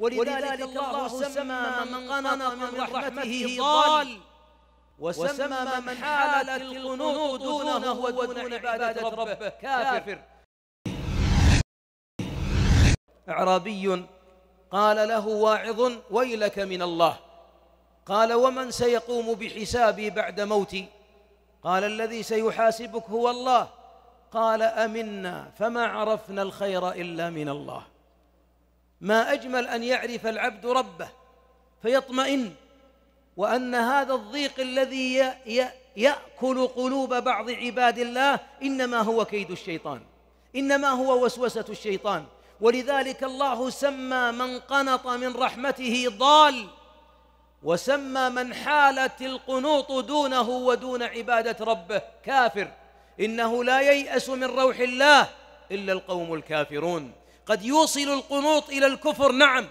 ولذلك الله سمى من قنط من رحمته ضال وسمى من حالت القنوط دونه ودون عبادة ربه كافر أعرابي قال له واعظ ويلك من الله قال ومن سيقوم بحسابي بعد موتي قال الذي سيحاسبك هو الله قال أمنا فما عرفنا الخير إلا من الله ما أجمل أن يعرف العبد ربه فيطمئن وأن هذا الضيق الذي يأكل قلوب بعض عباد الله إنما هو كيد الشيطان إنما هو وسوسة الشيطان ولذلك الله سمى من قنط من رحمته ضال وسمى من حالت القنوط دونه ودون عبادة ربه كافر إنه لا ييأس من روح الله إلا القوم الكافرون قد يوصل القنوط الى الكفر نعم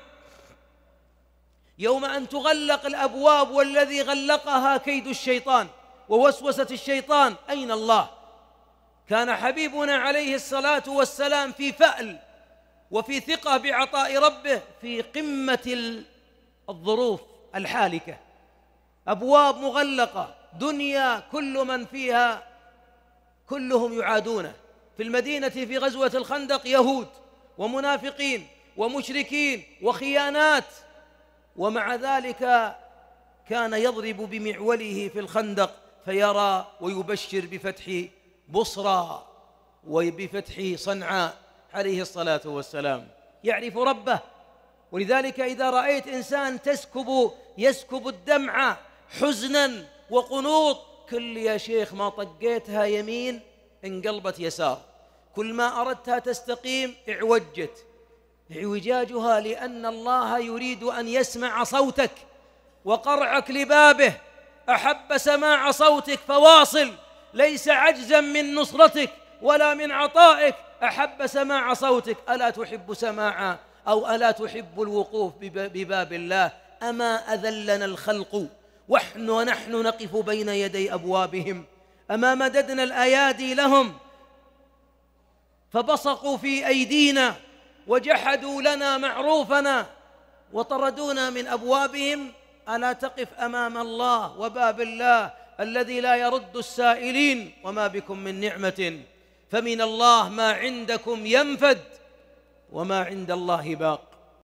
يوم ان تغلق الابواب والذي غلقها كيد الشيطان ووسوسه الشيطان اين الله كان حبيبنا عليه الصلاه والسلام في فال وفي ثقه بعطاء ربه في قمه الظروف الحالكه ابواب مغلقه دنيا كل من فيها كلهم يعادونه في المدينه في غزوه الخندق يهود ومنافقين ومشركين وخيانات ومع ذلك كان يضرب بمعوله في الخندق فيرى ويبشر بفتح بصرى وبفتح صنعاء عليه الصلاه والسلام يعرف ربه ولذلك اذا رايت انسان تسكب يسكب الدمع حزنا وقنوط كل يا شيخ ما طقيتها يمين انقلبت يسار كل ما أردتها تستقيم اعوجت اعوجاجها لأن الله يريد أن يسمع صوتك وقرعك لبابه أحب سماع صوتك فواصل ليس عجزا من نصرتك ولا من عطائك أحب سماع صوتك ألا تحب سماعا أو ألا تحب الوقوف بباب الله أما أذلنا الخلق ونحن نقف بين يدي أبوابهم أما مددنا الأيادي لهم فبصقوا في ايدينا وجحدوا لنا معروفنا وطردونا من ابوابهم الا تقف امام الله وباب الله الذي لا يرد السائلين وما بكم من نعمه فمن الله ما عندكم ينفد وما عند الله باق